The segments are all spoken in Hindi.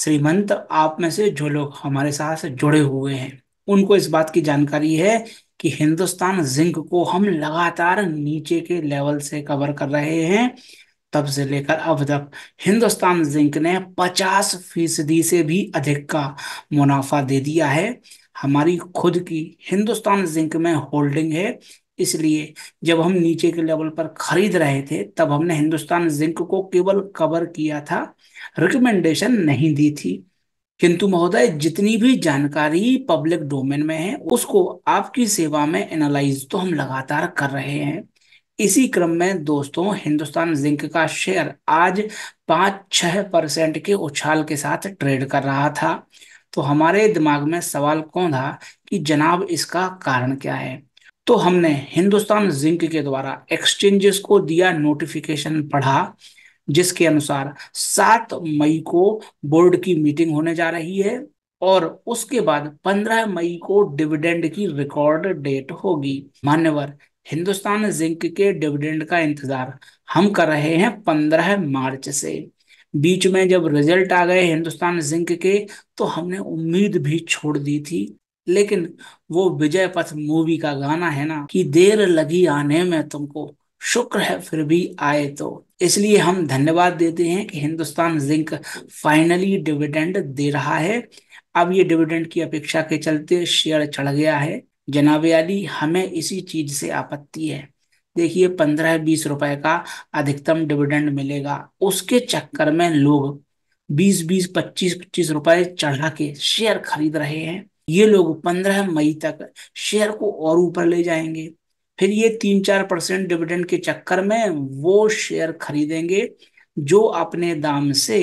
श्रीमंत आप में से जो लोग हमारे साथ जुड़े हुए हैं उनको इस बात की जानकारी है कि हिंदुस्तान जिंक को हम लगातार नीचे के लेवल से कवर कर रहे हैं तब से लेकर अब तक हिंदुस्तान जिंक ने 50 फीसदी से भी अधिक का मुनाफा दे दिया है हमारी खुद की हिंदुस्तान जिंक में होल्डिंग है इसलिए जब हम नीचे के लेवल पर खरीद रहे थे तब हमने हिंदुस्तान जिंक को केवल कवर किया था रिकमेंडेशन नहीं दी थी किंतु महोदय जितनी भी जानकारी पब्लिक डोमेन में है उसको आपकी सेवा में एनालाइज तो हम लगातार कर रहे हैं इसी क्रम में दोस्तों हिंदुस्तान जिंक का शेयर आज पाँच छह परसेंट के उछाल के साथ ट्रेड कर रहा था तो हमारे दिमाग में सवाल कौन था कि जनाब इसका कारण क्या है तो हमने हिंदुस्तान जिंक के द्वारा एक्सचेंजेस को दिया नोटिफिकेशन पढ़ा जिसके अनुसार सात मई को बोर्ड की मीटिंग होने जा रही है और उसके बाद पंद्रह मई को डिविडेंड की रिकॉर्ड डेट होगी मान्यवर हिंदुस्तान जिंक के डिविडेंड का इंतजार हम कर रहे हैं पंद्रह मार्च से बीच में जब रिजल्ट आ गए हिंदुस्तान जिंक के तो हमने उम्मीद भी छोड़ दी थी लेकिन वो विजय पथ मूवी का गाना है ना कि देर लगी आने में तुमको शुक्र है फिर भी आए तो इसलिए हम धन्यवाद देते हैं कि हिंदुस्तान जिंक फाइनली डिविडेंड दे रहा है अब ये डिविडेंड की अपेक्षा के चलते शेयर चढ़ गया है जनाब अली हमें इसी चीज से आपत्ति है देखिए पंद्रह बीस रुपए का अधिकतम डिविडेंड मिलेगा उसके चक्कर में लोग बीस बीस पच्चीस पच्चीस रुपए चढ़ा के शेयर खरीद रहे हैं ये लोग पंद्रह मई तक शेयर को और ऊपर ले जाएंगे फिर ये तीन चार परसेंट डिविडेंड के चक्कर में वो शेयर खरीदेंगे जो अपने दाम से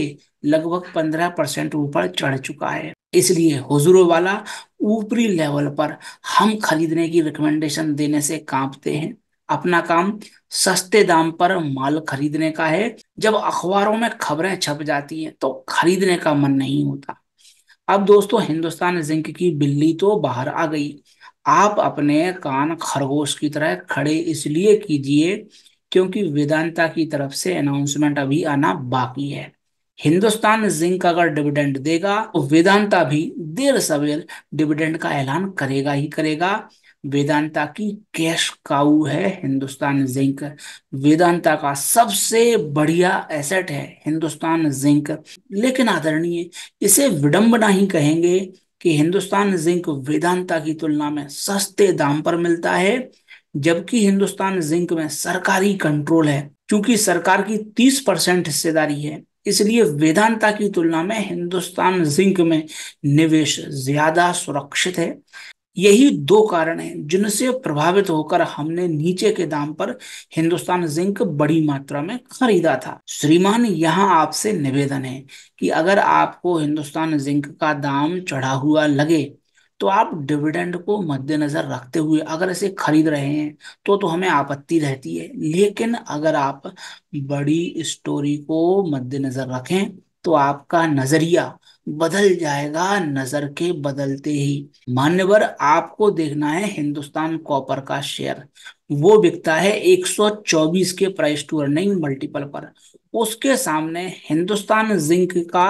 लगभग पंद्रह परसेंट ऊपर चढ़ चुका है इसलिए हुजूरों वाला ऊपरी लेवल पर हम खरीदने की रिकमेंडेशन देने से कांपते हैं अपना काम सस्ते दाम पर माल खरीदने का है जब अखबारों में खबरें छप जाती हैं तो खरीदने का मन नहीं होता अब दोस्तों हिंदुस्तान जिंक की बिल्ली तो बाहर आ गई आप अपने कान खरगोश की तरह खड़े इसलिए कीजिए क्योंकि वेदांता की तरफ से अनाउंसमेंट अभी आना बाकी है हिंदुस्तान जिंक अगर डिविडेंड देगा तो वेदांता भी देर सवेर डिविडेंड का ऐलान करेगा ही करेगा वेदांता की कैश काऊ है हिंदुस्तान जिंक वेदांता का सबसे बढ़िया एसेट है हिंदुस्तान जिंक लेकिन आदरणीय इसे विडंबना ही कहेंगे कि हिंदुस्तान जिंक वेदांता की तुलना में सस्ते दाम पर मिलता है जबकि हिंदुस्तान जिंक में सरकारी कंट्रोल है क्योंकि सरकार की तीस परसेंट हिस्सेदारी है इसलिए वेदांता की तुलना में हिंदुस्तान जिंक में निवेश ज्यादा सुरक्षित है यही दो कारण हैं जिनसे प्रभावित होकर हमने नीचे के दाम पर हिंदुस्तान जिंक बड़ी मात्रा में खरीदा था श्रीमान यहाँ आपसे निवेदन है कि अगर आपको हिंदुस्तान जिंक का दाम चढ़ा हुआ लगे तो आप डिविडेंड को मद्देनजर रखते हुए अगर इसे खरीद रहे हैं तो तो हमें आपत्ति रहती है लेकिन अगर आप बड़ी स्टोरी को मद्देनजर रखें तो आपका नजरिया बदल जाएगा नजर के बदलते ही मान्यवर आपको देखना है हिंदुस्तान कॉपर का शेयर वो बिकता है 124 के प्राइस टू अर्निंग मल्टीपल पर उसके सामने हिंदुस्तान जिंक का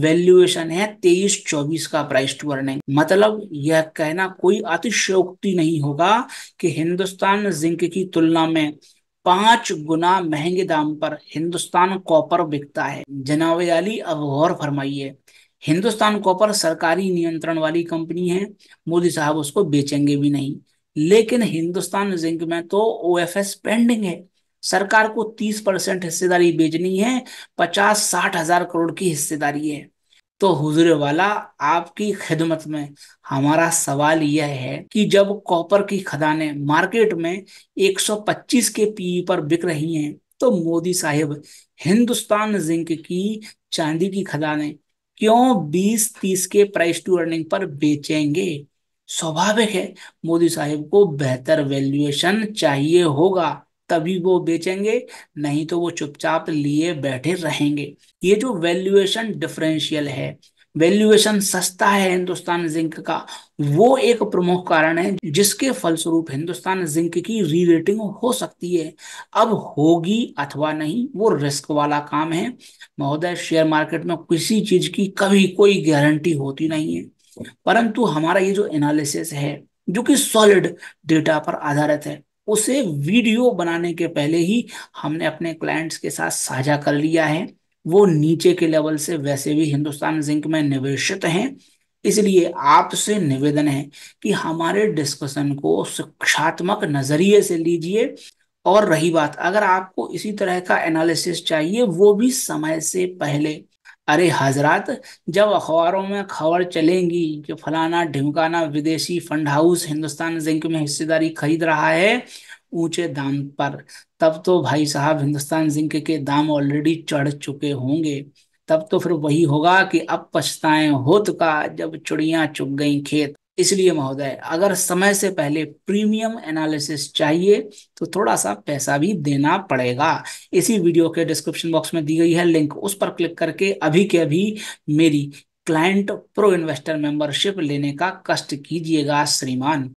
वैल्यूएशन है तेईस चौबीस का प्राइस टू अर्निंग मतलब यह कहना कोई अतिशयोक्ति नहीं होगा कि हिंदुस्तान जिंक की तुलना में पांच गुना महंगे दाम पर हिंदुस्तान कॉपर बिकता है जनावे अली अब गौर फरमाइए हिंदुस्तान कॉपर सरकारी नियंत्रण वाली कंपनी है मोदी साहब उसको बेचेंगे भी नहीं लेकिन हिंदुस्तान जिंक में तो ओ पेंडिंग है सरकार को 30 परसेंट हिस्सेदारी बेचनी है पचास साठ हजार करोड़ की हिस्सेदारी है तो हुजूर वाला आपकी खिदमत में हमारा सवाल यह है कि जब कॉपर की खदानें मार्केट में 125 के पी पर बिक रही हैं तो मोदी साहब हिंदुस्तान जिंक की चांदी की खदानें क्यों 20-30 के प्राइस टू अर्निंग पर बेचेंगे स्वाभाविक है मोदी साहब को बेहतर वैल्यूएशन चाहिए होगा तभी वो बेचेंगे नहीं तो वो चुपचाप लिए बैठे रहेंगे ये जो वैल्यूएशन डिफरेंशियल है वैल्यूएशन सस्ता है हिंदुस्तान जिंक का वो एक प्रमुख कारण है जिसके फलस्वरूप हिंदुस्तान जिंक की री रेटिंग हो सकती है अब होगी अथवा नहीं वो रिस्क वाला काम है महोदय शेयर मार्केट में किसी चीज की कभी कोई गारंटी होती नहीं है परंतु हमारा ये जो एनालिसिस है जो कि सॉलिड डेटा पर आधारित है उसे वीडियो बनाने के पहले ही हमने अपने क्लाइंट्स के साथ साझा कर लिया है वो नीचे के लेवल से वैसे भी हिंदुस्तान जिंक में निवेशित हैं इसलिए आपसे निवेदन है कि हमारे डिस्कशन को शिक्षात्मक नजरिए से लीजिए और रही बात अगर आपको इसी तरह का एनालिसिस चाहिए वो भी समय से पहले अरे हजरत जब अखबारों में खबर चलेंगी कि फलाना ढिमकाना विदेशी फंड हाउस हिंदुस्तान जिंक में हिस्सेदारी खरीद रहा है ऊंचे दाम पर तब तो भाई साहब हिंदुस्तान जिंक के दाम ऑलरेडी चढ़ चुके होंगे तब तो फिर वही होगा कि अब पछताएं होत का जब चुड़ियां चुग गई खेत इसलिए महोदय अगर समय से पहले प्रीमियम एनालिसिस चाहिए तो थोड़ा सा पैसा भी देना पड़ेगा इसी वीडियो के डिस्क्रिप्शन बॉक्स में दी गई है लिंक उस पर क्लिक करके अभी के अभी मेरी क्लाइंट प्रो इन्वेस्टर मेंबरशिप लेने का कष्ट कीजिएगा श्रीमान